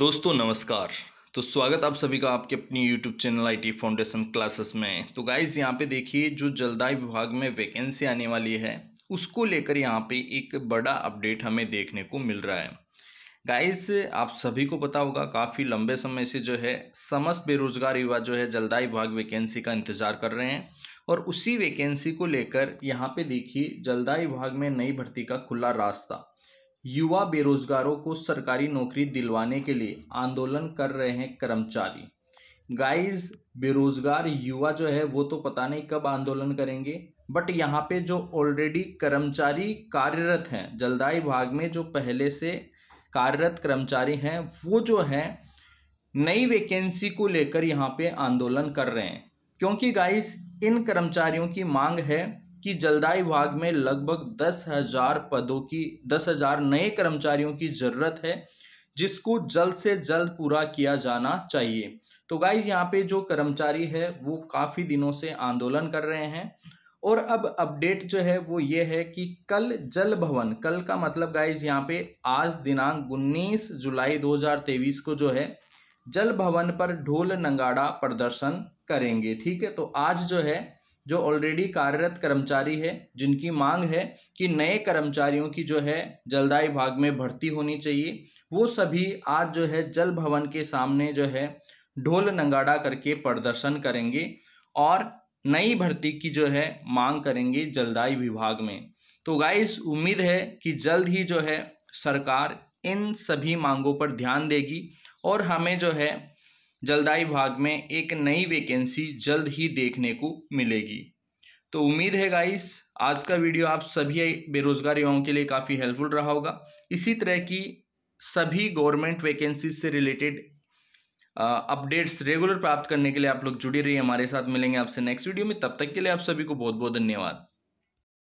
दोस्तों नमस्कार तो स्वागत आप सभी का आपके अपनी YouTube channel I T foundation classes में तो गाइज़ यहाँ पे देखिए जो जलदाय विभाग में वैकेंसी आने वाली है उसको लेकर यहाँ पे एक बड़ा अपडेट हमें देखने को मिल रहा है गाइज आप सभी को पता होगा काफ़ी लंबे समय से जो है समस्त बेरोजगार युवा जो है जलदाय विभाग वैकेंसी का इंतज़ार कर रहे हैं और उसी वैकेंसी को लेकर यहाँ पे देखिए जलदाय विभाग में नई भर्ती का खुला रास्ता युवा बेरोजगारों को सरकारी नौकरी दिलवाने के लिए आंदोलन कर रहे हैं कर्मचारी गाइस बेरोजगार युवा जो है वो तो पता नहीं कब आंदोलन करेंगे बट यहाँ पे जो ऑलरेडी कर्मचारी कार्यरत हैं जलदाई भाग में जो पहले से कार्यरत कर्मचारी हैं वो जो है नई वैकेंसी को लेकर यहाँ पे आंदोलन कर रहे हैं क्योंकि गाइस इन कर्मचारियों की मांग है कि जलदाय विभाग में लगभग दस हजार पदों की दस हजार नए कर्मचारियों की जरूरत है जिसको जल्द से जल्द पूरा किया जाना चाहिए तो गाइज यहाँ पे जो कर्मचारी है वो काफ़ी दिनों से आंदोलन कर रहे हैं और अब अपडेट जो है वो ये है कि कल जल भवन कल का मतलब गाइज यहाँ पे आज दिनांक उन्नीस जुलाई 2023 को जो है जल भवन पर ढोल नंगाड़ा प्रदर्शन करेंगे ठीक है तो आज जो है जो ऑलरेडी कार्यरत कर्मचारी है जिनकी मांग है कि नए कर्मचारियों की जो है जलदायी भाग में भर्ती होनी चाहिए वो सभी आज जो है जल भवन के सामने जो है ढोल नंगाड़ा करके प्रदर्शन करेंगे और नई भर्ती की जो है मांग करेंगे जलदाई विभाग में तो गाइस उम्मीद है कि जल्द ही जो है सरकार इन सभी मांगों पर ध्यान देगी और हमें जो है जलदाई भाग में एक नई वैकेंसी जल्द ही देखने को मिलेगी तो उम्मीद है गाइस आज का वीडियो आप सभी बेरोजगार युवाओं के लिए काफ़ी हेल्पफुल रहा होगा इसी तरह की सभी गवर्नमेंट वैकेंसी से रिलेटेड अपडेट्स रेगुलर प्राप्त करने के लिए आप लोग जुड़े रहिए हमारे साथ मिलेंगे आपसे नेक्स्ट वीडियो में तब तक के लिए आप सभी को बहुत बहुत धन्यवाद